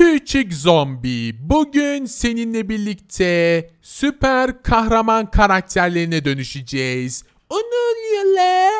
Küçük zombi, bugün seninle birlikte süper kahraman karakterlerine dönüşeceğiz. Onur yala.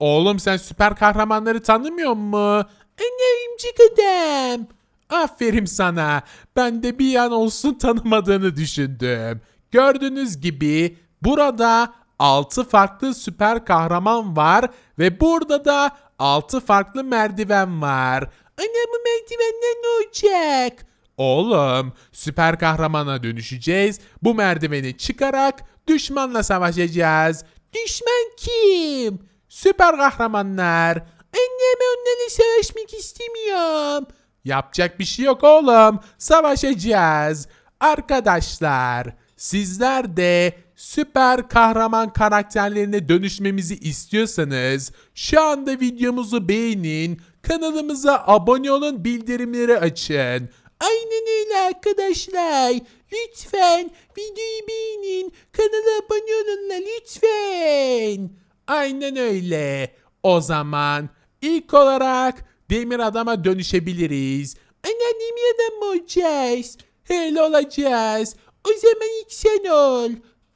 Oğlum sen süper kahramanları tanımıyor mu? Ana imcik adam. Aferin sana. Ben de bir an olsun tanımadığını düşündüm. Gördüğünüz gibi burada 6 farklı süper kahraman var ve burada da 6 farklı merdiven var bu merdivenden ne olacak? Oğlum süper kahramana dönüşeceğiz. Bu merdiveni çıkarak düşmanla savaşacağız. Düşman kim? Süper kahramanlar. Annem onlarla savaşmak istemiyorum. Yapacak bir şey yok oğlum. Savaşacağız. Arkadaşlar sizler de süper kahraman karakterlerine dönüşmemizi istiyorsanız şu anda videomuzu beğenin, kanalımıza abone olun, bildirimleri açın. Aynen öyle arkadaşlar. Lütfen videoyu beğenin, kanala abone olun lütfen. Aynen öyle. O zaman ilk olarak demir adama dönüşebiliriz. Ana demir adam mı olacağız? Hel olacağız. O zaman ilk sen ol.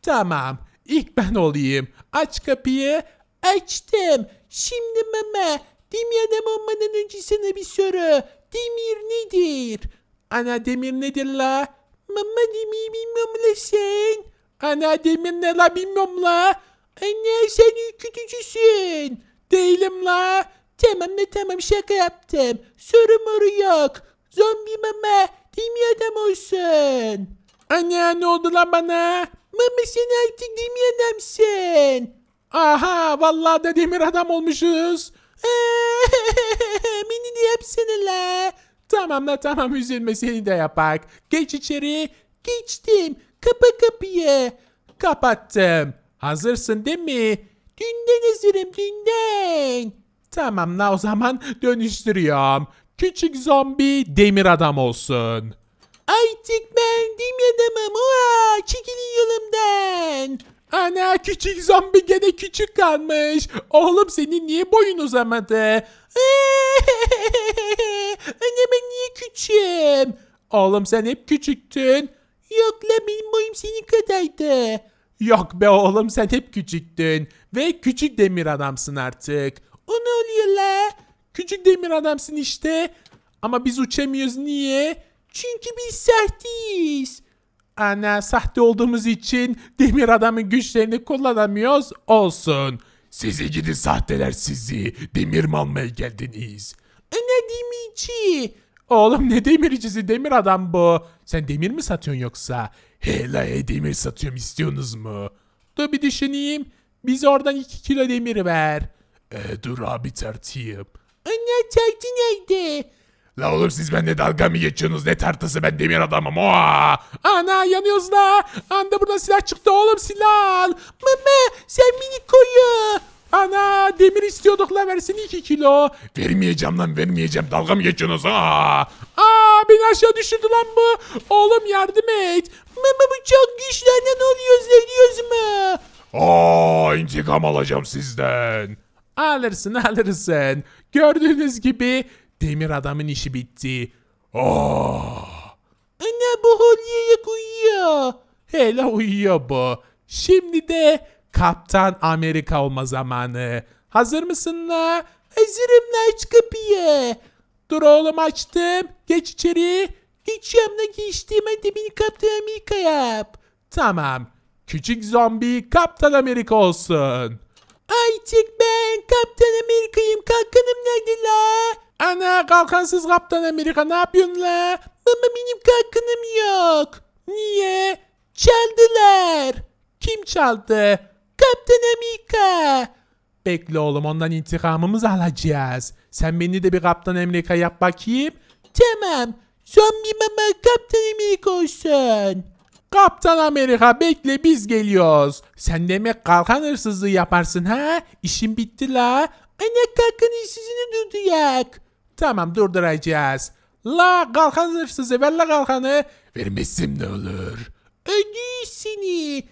Tamam ilk ben olayım. Aç kapıyı. Açtım. Şimdi mama Demir olmadan önce sana bir soru. Demir nedir? Ana demir nedir la? Mama demir bilmiyorum la sen. Ana demir ne la bilmiyorum la. Anne sen ürkütücüsün. Değilim la. Tamam ne tamam şaka yaptım. Soru moru yok. Zombi mama demir adam olsun. Anne ne oldu la bana? Mama sen artık demir adamsın. Aha vallahi da demir adam olmuşuz. Beni de yapsana la. Tamam la tamam üzülme seni de yapak. Geç içeri. Geçtim. Kapa kapıyı. Kapattım. Hazırsın değil mi? Dünden hazırım dünden. Tamam la o zaman dönüştürüyorum. Küçük zombi demir adam olsun. Artık ben demedemem. Oha çekilin yolumdan. Ana küçük zombi gene küçük kalmış. Oğlum senin niye boyun uzamadı? Anne ben niye küçüğüm? Oğlum sen hep küçüktün. Yok la benim boyum senin kadardı. Yok be oğlum sen hep küçüktün. Ve küçük demir adamsın artık. O ne oluyor la? Küçük demir adamsın işte. Ama biz uçamıyoruz niye? Çünkü biz sertiyiz. Ana sahte olduğumuz için demir adamın güçlerini kullanamıyoruz olsun. Sizi gidi sahteler sizi. Demir mi almaya geldiniz? Ana e, demirci. Oğlum ne demircisi demir adam bu. Sen demir mi satıyorsun yoksa? Hele he, demir satıyorum istiyorsunuz mu? Dur bir düşüneyim. Biz oradan iki kilo demir ver. E, dur abi tartayım. Ana tartı nerede? La olur siz bende dalga mı geçiyorsunuz? Ne tartısı ben demir adamım. Oha! Ana yanıyoruz la. Anda burada silah çıktı oğlum silah. Mama sen mini koyu. Ana demir istiyorduk la versin 2 kilo. Vermeyeceğim lan vermeyeceğim. Dalga mı geçiyorsunuz? Aa! Aa beni aşağı düşürdü lan bu. Oğlum yardım et. Mama bu çok güçlü. Ne oluyor zeliyoruz mu? Aa intikam alacağım sizden. Alırsın alırsın. Gördüğünüz gibi Demir adamın işi bitti. Oh! Ah! Anne bu Hollywood uyuyor. Hele uyuyor bu. Şimdi de Kaptan Amerika olma zamanı. Hazır mısın la? Hazırım la aç kapıyı. Dur oğlum açtım. Geç içeri. Geç la geçtim. Hadi beni Kaptan Amerika yap. Tamam. Küçük zombi Kaptan Amerika olsun. Artık ben Kaptan Amerika'yım. Kalkanım nerede la? Ana kalkansız kaptan Amerika ne yapıyorsun la? Baba benim kalkanım yok. Niye? Çaldılar. Kim çaldı? Kaptan Amerika. Bekle oğlum ondan intikamımızı alacağız. Sen beni de bir Kaptan Amerika yap bakayım. Tamam. Zombi baba Kaptan Amerika olsun. Kaptan Amerika bekle biz geliyoruz. Sen demek kalkan hırsızlığı yaparsın ha? İşin bitti la. Ana kalkan hırsızını durduyak. Tamam durduracağız. La kalkan hırsızı ver la kalkanı. Vermezsem ne olur? Ödüysini.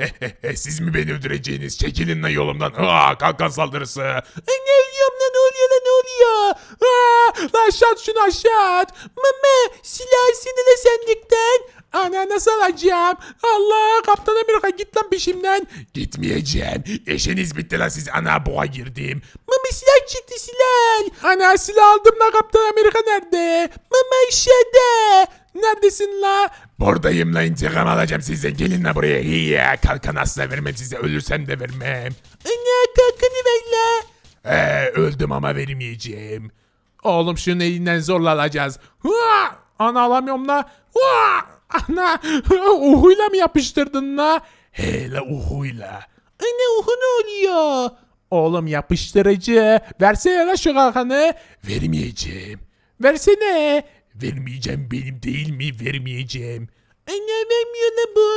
Siz mi beni öldüreceğiniz? Çekilin lan yolumdan. Ha kalkan saldırısı. Ne oluyor lan ne oluyor lan ne oluyor? Ha lan şat şunu aşağı at. Mama silah seni sendikten. Ana nasıl alacağım? Allah Kaptan Amerika git lan peşimden. Gitmeyeceğim. Eşiniz bitti lan siz ana boğa girdim. Mama silah çıktı silah. Ana silah aldım lan Kaptan Amerika nerede? Mama aşağıda. Neredesin la? Buradayım la intikam alacağım size. Gelin la buraya. İyi Kalkan asla vermem size. Ölürsem de vermem. Ana kalkanı ver la. Ee, öldüm ama vermeyeceğim. Oğlum şunun elinden zorla alacağız. Hua! Ana alamıyorum la. Hua! Ana uhuyla mı yapıştırdın la? Hele uhuyla. Anne uhu ne oluyor? Oğlum yapıştırıcı. Versene la şu kalkanı. Vermeyeceğim. Versene. Vermeyeceğim benim değil mi? Vermeyeceğim. Anne vermiyor la bu.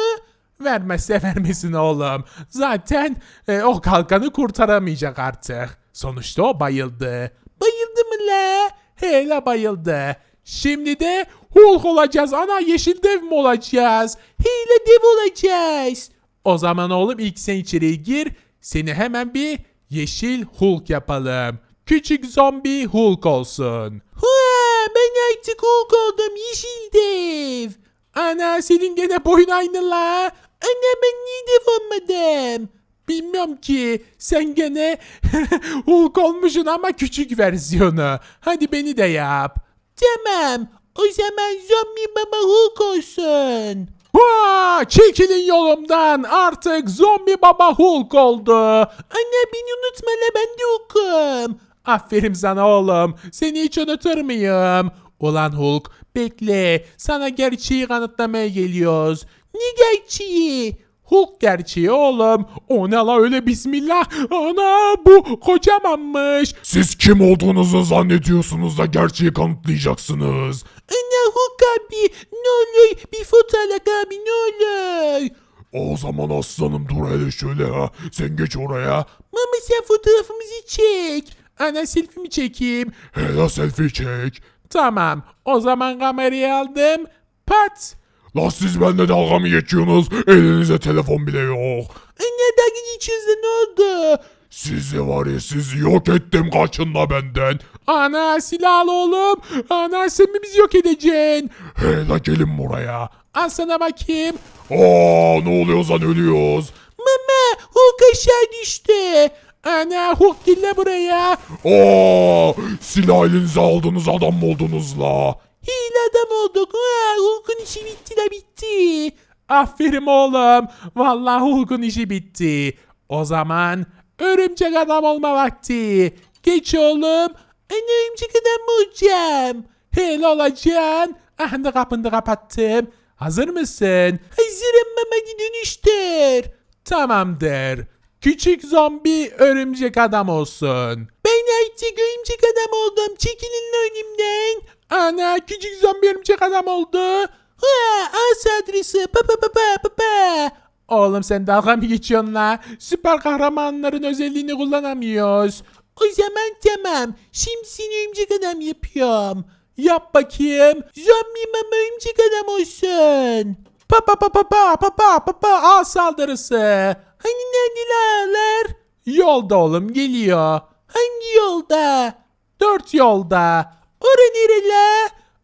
Vermezse vermesin oğlum. Zaten e, o kalkanı kurtaramayacak artık. Sonuçta o bayıldı. Bayıldı mı la? Hele bayıldı. Şimdi de Hulk olacağız. Ana yeşil dev mi olacağız? Hile dev olacağız. O zaman oğlum ilk sen içeriye gir. Seni hemen bir yeşil Hulk yapalım. Küçük zombi Hulk olsun. Ha, ben artık Hulk oldum yeşil dev. Ana senin gene boyun aynı la. Ana ben niye dev olmadım? Bilmiyorum ki sen gene Hulk olmuşsun ama küçük versiyonu. Hadi beni de yap. Tamam. O zaman zombi baba Hulk olsun. Vaa! Çekilin yolumdan. Artık zombi baba Hulk oldu. Anne beni unutma la ben de Hulk'um. Aferin sana oğlum. Seni hiç unutur muyum? Ulan Hulk bekle. Sana gerçeği kanıtlamaya geliyoruz. Ne gerçeği? Hulk gerçeği oğlum. O ne la öyle bismillah. Ana bu kocamanmış. Siz kim olduğunuzu zannediyorsunuz da gerçeği kanıtlayacaksınız. Ana Hulk abi ne olur bir fotoğraf abi ne olur. O zaman aslanım dur hele şöyle ha. Sen geç oraya. Mama sen fotoğrafımızı çek. Ana selfie'mi çekeyim. Hele selfie çek. Tamam. O zaman kamerayı aldım. Pat. La siz bende dalga mı geçiyorsunuz? Elinize telefon bile yok. E neden geçiyorsun ne oldu? Sizi var ya sizi yok ettim kaçın la benden. Ana silahlı oğlum. Ana sen mi bizi yok edeceksin? Hele gelin buraya. Al sana bakayım. Aa ne oluyor lan ölüyoruz. Mama Hulk aşağı düştü. Ana Hulk dinle buraya. Aa silah elinize aldınız adam mı oldunuz la? Hile adam olduk. Hulk'un işi bitti de bitti. Aferin oğlum. Vallahi Hulk'un işi bitti. O zaman örümcek adam olma vakti. Geç oğlum. Anne örümcek adam mı olacağım? Hele olacaksın. Ah ne kapını kapattım. Hazır mısın? Hazırım mamacı dönüştür. Tamamdır. Küçük zombi örümcek adam olsun. Ben artık örümcek adam oldum. Çekilin önümden. Ana küçük zombi örümcek adam oldu. Ha, as adresi. Pa, pa, pa, pa, pa. Oğlum sen dalga mı geçiyorsun la? Süper kahramanların özelliğini kullanamıyoruz. O zaman tamam. Şimdi seni örümcek adam yapıyorum. Yap bakayım. Zombi mama örümcek adam olsun. Pa pa pa pa pa pa pa pa pa al saldırısı. Hani neredeler? Yolda oğlum geliyor. Hangi yolda? Dört yolda. Öğrenir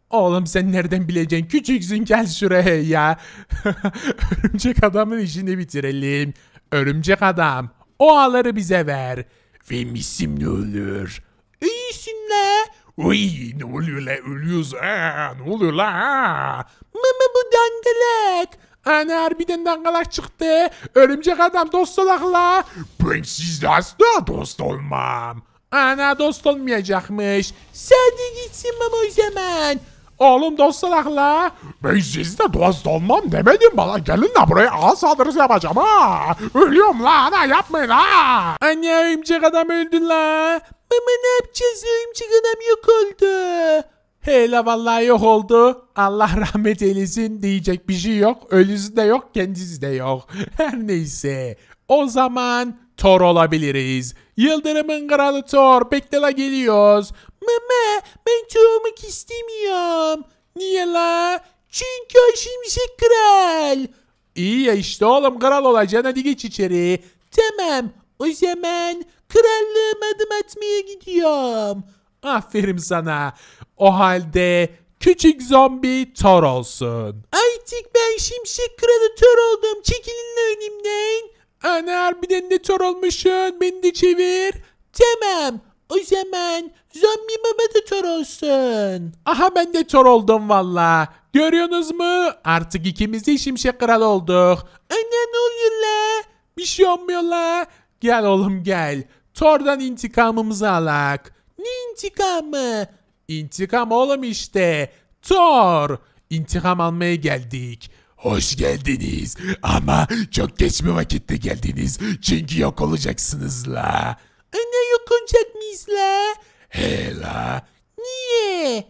Oğlum sen nereden bileceksin? Küçüksün gel şuraya ya. Örümcek adamın işini bitirelim. Örümcek adam. O ağları bize ver. Ve misim ne olur? İyisin la. Uy ne oluyor la ölüyoruz ha ne oluyor la ha. Mama bu dangalak. Ana harbiden dangalak çıktı. Örümcek adam dost olakla. Ben sizle asla dost olmam. Ana dost olmayacakmış. Sadi gitsin baba o zaman. Oğlum dost salakla. Ben sizde dost olmam demedim bana. Gelin de buraya ağız saldırısı yapacağım ha. Ölüyorum la ana yapmayın ha. Anne örümcek adam öldü la. Mama ne yapacağız örümcek adam yok oldu. Hele vallahi yok oldu. Allah rahmet eylesin diyecek bir şey yok. Ölüsü de yok, kendisi de yok. Her neyse. O zaman Thor olabiliriz. Yıldırımın kralı Thor. Bekle geliyoruz. Mama ben Thor istemiyorum. Niye la? Çünkü o şimşek kral. İyi ya işte oğlum kral olacaksın hadi geç içeri. Tamam o zaman krallığım adım atmaya gidiyorum. Aferin sana. O halde küçük zombi Thor olsun. Artık ben şimşek kralı Thor oldum. Çekilin önümden. Ana bir de tor olmuşsun. Beni de çevir. Tamam. O zaman zombi baba da tor olsun. Aha ben de tor oldum valla. Görüyorsunuz mu? Artık ikimiz de şimşek kral olduk. Anne ne oluyor la? Bir şey olmuyor la. Gel oğlum gel. Tor'dan intikamımızı alak. Ne intikamı? İntikam oğlum işte. Tor. İntikam almaya geldik. Hoş geldiniz ama çok geç bir vakitte geldiniz çünkü yok olacaksınız la. Ana yok olacak mıyız la? He la. Niye?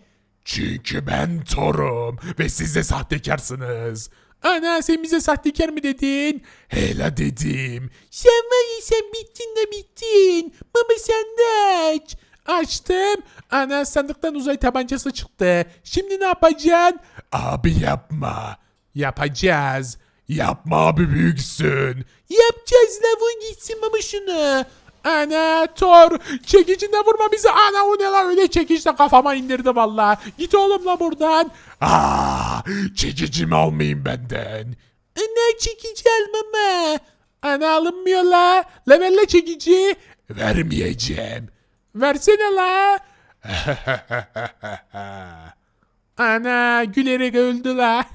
Çünkü ben Tor'um ve siz de sahtekarsınız. Ana sen bize sahtekar mı dedin? Hela dedim. Sen var ya sen bittin de bittin. Mama sen de aç. Açtım. Ana sandıktan uzay tabancası çıktı. Şimdi ne yapacaksın? Abi yapma. Yapacağız. Yapma abi büyüksün. Yapacağız la vur gitsin baba şunu. Ana Thor çekicinde vurma bizi ana o ne la öyle çekiçle kafama indirdi valla. Git oğlum la buradan. Aa, çekicimi almayayım benden. Ana çekici almama. Ana alınmıyor la. Levelle çekici. Vermeyeceğim. Versene la. Ana gülerek öldü la.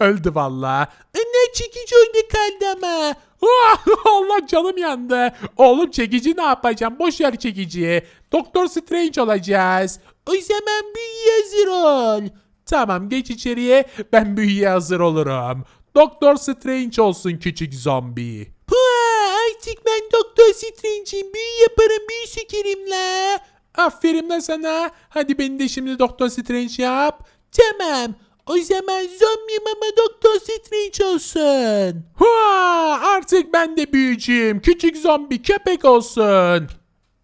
öldü valla. Ana e, çekici öldü kaldı ama. Oh, Allah canım yandı. Oğlum çekici ne yapacağım? Boş yer çekici. Doktor Strange olacağız. O zaman büyüye hazır ol. Tamam geç içeriye. Ben büyüye hazır olurum. Doktor Strange olsun küçük zombi. Pua, artık ben Doktor Strange'im. Büyü yaparım, büyü sökerim la. Aferin la sana. Hadi beni de şimdi Doktor Strange yap. Tamam. O zaman zombiyim ama Doktor Strange olsun. Hua! Artık ben de büyücüyüm. Küçük zombi köpek olsun.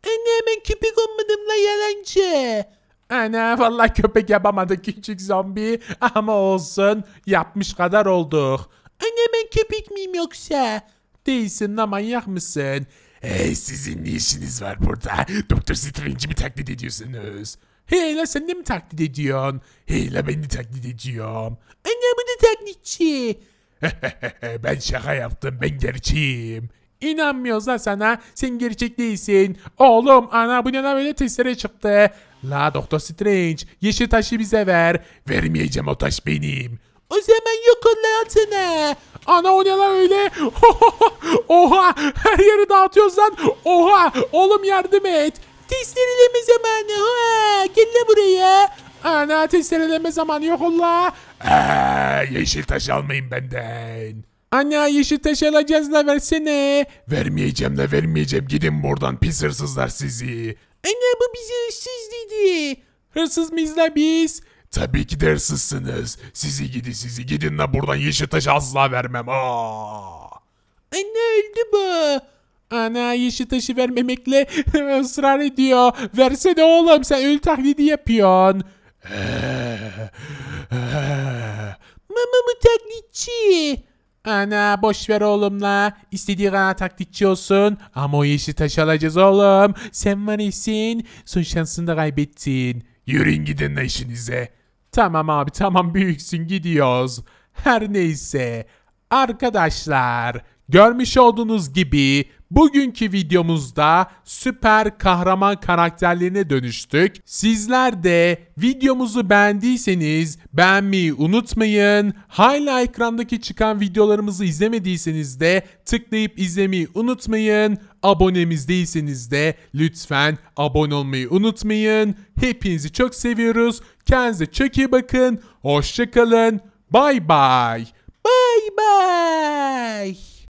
Anne ben köpek olmadım la yalancı. Ana valla köpek yapamadı küçük zombi ama olsun yapmış kadar olduk. Anne ben köpek miyim yoksa? Değilsin la manyak mısın? Hey sizin ne işiniz var burada? Doktor Strange'i mi taklit ediyorsunuz? Hey la sen de mi taklit ediyorsun? Hey la ben de taklit ediyorum. bu da taklitçi. ben şaka yaptım ben gerçeğim. İnanmıyoruz la sana. Sen gerçek değilsin. Oğlum ana bu ne lan böyle testere çıktı. La Doktor Strange yeşil taşı bize ver. Vermeyeceğim o taş benim. O zaman yok hayatını. Ana o ne lan öyle? Oha her yeri dağıtıyoruz lan. Oha oğlum yardım et. Testereleme zamanı. Ha, gel lan buraya. Ana testereleme zamanı yok Allah. Ee, yeşil taş almayın benden. Anne yeşil taş alacağız da versene. Vermeyeceğim de vermeyeceğim. Gidin buradan pis hırsızlar sizi. Anne bu bizi hırsız dedi. Hırsız mıyız la biz? Tabii ki dersizsiniz. Sizi gidi sizi gidin de buradan yeşil taşı asla vermem. Aa. Anne e, öldü bu. Ana yeşil taşı vermemekle ısrar ediyor. Versene oğlum sen ölü taklidi yapıyorsun. Ee, ee. Mama mı taklitçi? Ana boş ver oğlumla. İstediği kadar taklitçi olsun. Ama o yeşil taşı alacağız oğlum. Sen var isin. Son şansını da kaybettin. Yürüyün gidin de işinize. Tamam abi tamam büyüksün gidiyoruz. Her neyse arkadaşlar görmüş olduğunuz gibi bugünkü videomuzda süper kahraman karakterlerine dönüştük. Sizler de videomuzu beğendiyseniz beğenmeyi unutmayın. Hala ekrandaki çıkan videolarımızı izlemediyseniz de tıklayıp izlemeyi unutmayın. Abonemiz değilseniz de lütfen abone olmayı unutmayın. Hepinizi çok seviyoruz. Kendinize çok iyi bakın. Hoşçakalın. Bay bay. Bay bay.